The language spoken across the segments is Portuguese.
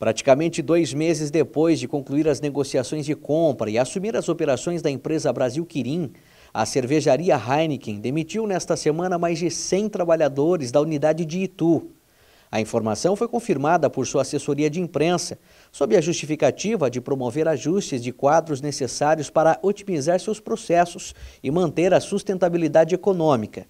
Praticamente dois meses depois de concluir as negociações de compra e assumir as operações da empresa Brasil Quirim, a cervejaria Heineken demitiu nesta semana mais de 100 trabalhadores da unidade de Itu. A informação foi confirmada por sua assessoria de imprensa, sob a justificativa de promover ajustes de quadros necessários para otimizar seus processos e manter a sustentabilidade econômica.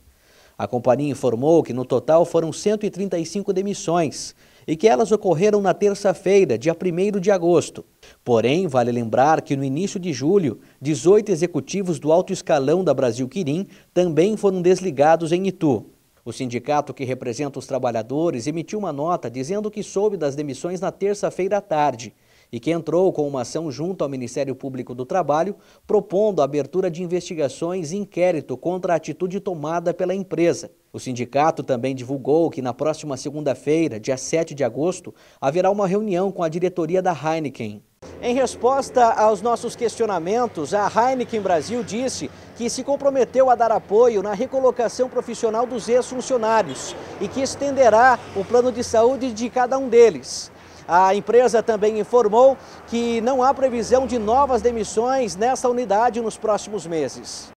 A companhia informou que no total foram 135 demissões, e que elas ocorreram na terça-feira, dia 1 de agosto. Porém, vale lembrar que no início de julho, 18 executivos do alto escalão da Brasil Quirim também foram desligados em Itu. O sindicato que representa os trabalhadores emitiu uma nota dizendo que soube das demissões na terça-feira à tarde e que entrou com uma ação junto ao Ministério Público do Trabalho, propondo a abertura de investigações e inquérito contra a atitude tomada pela empresa. O sindicato também divulgou que na próxima segunda-feira, dia 7 de agosto, haverá uma reunião com a diretoria da Heineken. Em resposta aos nossos questionamentos, a Heineken Brasil disse que se comprometeu a dar apoio na recolocação profissional dos ex-funcionários e que estenderá o plano de saúde de cada um deles. A empresa também informou que não há previsão de novas demissões nessa unidade nos próximos meses.